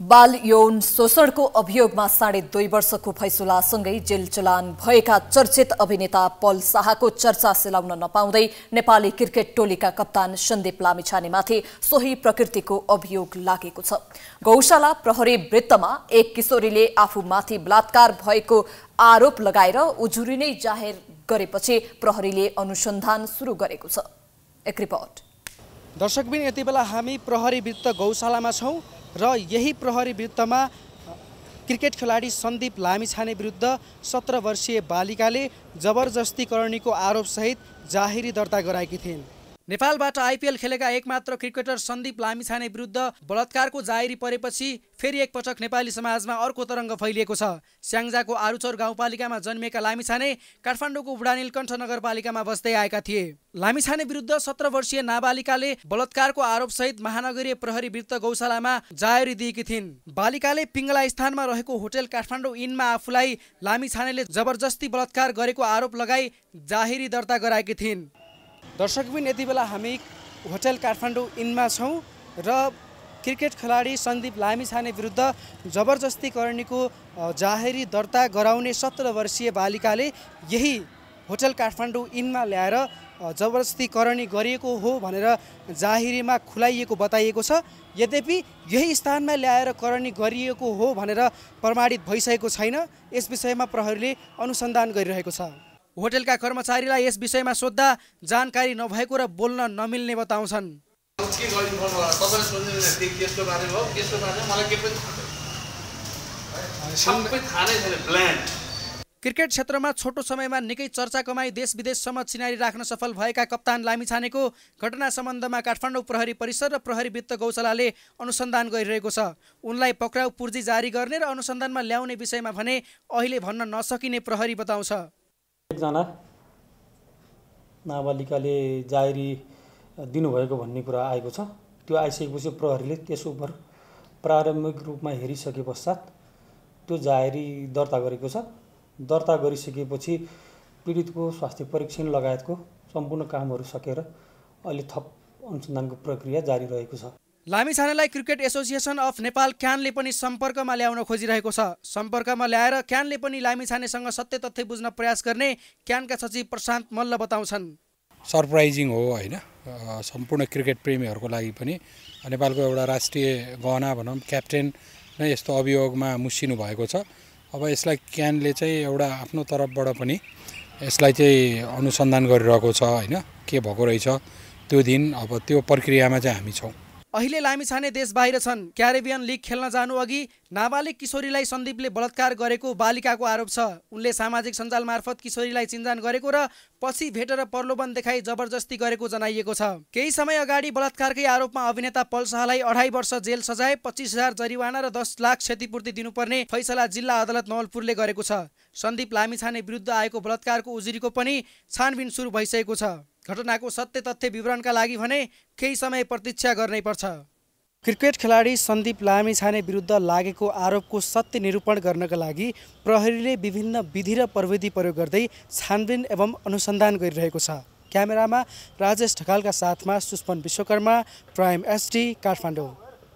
बाल यौन शोषणको अभियोगमा साढे दुई वर्षको फैसलासँगै जेल चलान भएका चर्चित अभिनेता पल शाहको चर्चा सेलाउन नपाउँदै नेपाली क्रिकेट टोलीका कप्तान सन्दीप लामिछानेमाथि सोही प्रकृतिको अभियोग लागेको छ गौशाला प्रहरी वृत्तमा एक किशोरीले आफूमाथि बलात्कार भएको आरोप लगाएर उजुरी नै जाहेर गरेपछि प्रहरीले अनुसन्धान सुरु गरेको छ एक रिपोर्ट दर्शकबिन यति बेला हामी प्रहरी वृत्त गौशालामा छौँ र यही प्रहरी विरुद्धमा क्रिकेट खेलाडी सन्दीप लामिछाने विरुद्ध सत्र वर्षीय बालिकाले जबरजस्ती आरोपसहित जाहेरी दर्ता गराएकी थिइन् नेपालबाट आइपिएल खेलेका एकमात्र क्रिकेटर सन्दीप लामिछाने विरुद्ध बलात्कारको जाहेरी परेपछि फेरि एकपटक नेपाली समाजमा अर्को तरङ्ग फैलिएको छ स्याङ्जाको आरुचर गाउँपालिकामा जन्मिएका लामिछाने काठमाडौँको बुढानीलकण्ठ नगरपालिकामा बस्दै आएका थिए लामिछाने विरुद्ध सत्र वर्षीय नाबालिकाले बलात्कारको आरोपसहित महानगरीय प्रहरी वृत्त गौशालामा जाहेरी दिएकी थिइन् बालिकाले पिङ्गला स्थानमा रहेको होटेल काठमाडौँ इनमा आफूलाई लामिछानेले जबरजस्ती बलात्कार गरेको आरोप लगाई जाहेरी दर्ता गराएकी थिइन् दर्शकबिन यति बेला हामी होटल काठमाडौँ इनमा छौँ र क्रिकेट खेलाडी सन्दीप लामिछाने विरुद्ध जबरजस्ती करणीको जाहेरी दर्ता गराउने सत्र वर्षीय बालिकाले यही होटल काठमाडौँ इनमा ल्याएर जबरजस्ती करणी गरिएको हो भनेर जाहिरीमा खुलाइएको बताइएको छ यद्यपि यही स्थानमा ल्याएर करणी गरिएको हो भनेर प्रमाणित भइसकेको छैन यस विषयमा प्रहरीले अनुसन्धान गरिरहेको छ होटेलका कर्मचारीलाई यस विषयमा सोद्धा जानकारी नभएको र बोल्न नमिल्ने बताउँछन् क्रिकेट क्षेत्रमा छोटो समयमा निकै चर्चा कमाई देश विदेशसम्म चिनारी राख्न सफल भएका कप्तान लामिछानेको घटना सम्बन्धमा काठमाडौँ प्रहरी परिसर र प्रहरी वित्त गौशालाले अनुसन्धान गरिरहेको छ उनलाई पक्राउ पूर्जी जारी गर्ने र अनुसन्धानमा ल्याउने विषयमा भने अहिले भन्न नसकिने प्रहरी बताउँछ एकजना नाबालिकाले जाहेरी दिनुभएको भन्ने कुरा आएको छ त्यो आइसकेपछि प्रहरीले त्यस उप प्रारम्भिक रूपमा हेरिसके पश्चात त्यो जाहेरी दर्ता गरेको छ दर्ता गरिसकेपछि पीडितको स्वास्थ्य परीक्षण लगायतको सम्पूर्ण कामहरू सकेर अहिले थप अनुसन्धानको प्रक्रिया जारी रहेको छ लामी छानेलाई क्रिकेट एसोसिएसन अफ नेपाल क्यानले पनि सम्पर्कमा ल्याउन खोजिरहेको छ सम्पर्कमा ल्याएर क्यानले पनि लामी छानेसँग सत्य तथ्य बुझ्न प्रयास गर्ने क्यानका सचिव प्रशान्त मल्ल बताउँछन् सरप्राइजिङ हो होइन सम्पूर्ण क्रिकेट प्रेमीहरूको लागि पनि नेपालको एउटा राष्ट्रिय गहना भनौँ क्याप्टेन नै यस्तो अभियोगमा मुसिनु भएको छ अब यसलाई क्यानले चाहिँ एउटा आफ्नो तरफबाट पनि यसलाई चाहिँ अनुसन्धान गरिरहेको छ होइन के भएको रहेछ त्यो दिन अब त्यो प्रक्रियामा चाहिँ हामी छौँ अहिले लामिछाने देश बाहिर छन् क्यारेबियन लिग खेल्न जानु अघि नाबालिग किशोरीलाई सन्दीपले बलात्कार गरेको बालिकाको आरोप छ उनले सामाजिक सञ्जाल मार्फत किशोरीलाई चिन्जान गरेको र पछि भेटेर प्रलोभन देखाई जबरजस्ती गरेको जनाइएको छ केही समय अगाडि बलात्कारकै आरोपमा अभिनेता पल शाहलाई अढाई वर्ष जेल सजाय पच्चिस हजार जरिवाना र दस लाख क्षतिपूर्ति दिनुपर्ने फैसला जिल्ला अदालत नवलपुरले गरेको छ सन्दीप लामिछाने विरुद्ध आएको बलात्कारको उजुरीको पनि छानबिन सुरु भइसकेको छ घटनाको सत्य तथ्य विवरणका लागि भने केही समय प्रतीक्षा गर्नै पर्छ क्रिकेट खेलाडी सन्दीप लामिछाने विरुद्ध लागेको आरोपको सत्य निरूपण गर्नका लागि प्रहरीले विभिन्न विधि र प्रविधि प्रयोग गर्दै छानबिन एवं अनुसन्धान गरिरहेको छ क्यामेरामा राजेश ढकालका साथमा सुष्पन विश्वकर्मा प्राइम एसडी काठमाडौँ